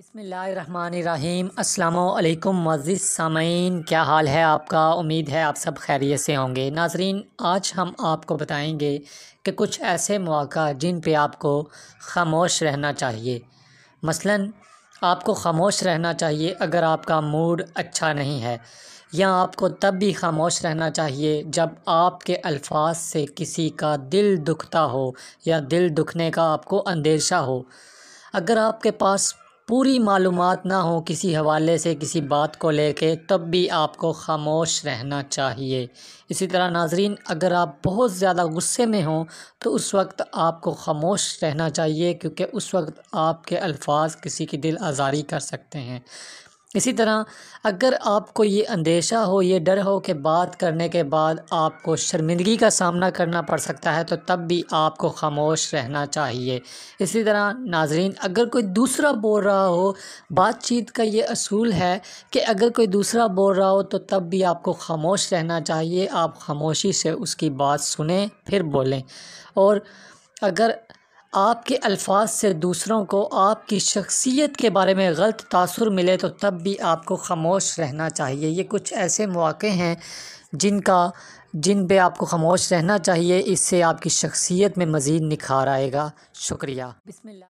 बसमीम अल्लाम मज़ीद सामीन क्या हाल है आपका उम्मीद है आप सब खैरियत से होंगे नाजरीन आज हम आपको बताएंगे कि कुछ ऐसे मौक़ा जिन पे आपको खामोश रहना चाहिए मसलन आपको खामोश रहना चाहिए अगर आपका मूड अच्छा नहीं है या आपको तब भी खामोश रहना चाहिए जब आपके अल्फाज से किसी का दिल दुखता हो या दिल दुखने का आपको अंदेशा हो अगर आपके पास पूरी मालूम ना हो किसी हवाले से किसी बात को लेके तब भी आपको खामोश रहना चाहिए इसी तरह नाजरीन अगर आप बहुत ज़्यादा गुस्से में हों तो उस वक्त आपको खामोश रहना चाहिए क्योंकि उस वक्त आपके अल्फाज किसी की दिल आज़ारी कर सकते हैं इसी तरह अगर आपको ये अंदेशा हो ये डर हो कि बात करने के बाद आपको शर्मिंदगी का सामना करना पड़ सकता है तो तब भी आपको खामोश रहना चाहिए इसी तरह नाजरीन अगर कोई दूसरा बोल रहा हो बातचीत का ये असूल है कि अगर कोई दूसरा बोल रहा हो तो तब भी आपको खामोश रहना चाहिए आप खामोशी से उसकी बात सुने फिर बोलें और अगर आपके अल्फाज से दूसरों को आपकी शख्सियत के बारे में गलत तासर मिले तो तब भी आपको खामोश रहना चाहिए ये कुछ ऐसे मौक़े हैं जिनका जिन पे आपको खामोश रहना चाहिए इससे आपकी शख्सियत में मज़ीद निखार आएगा शुक्रिया बिस्मिल्लाह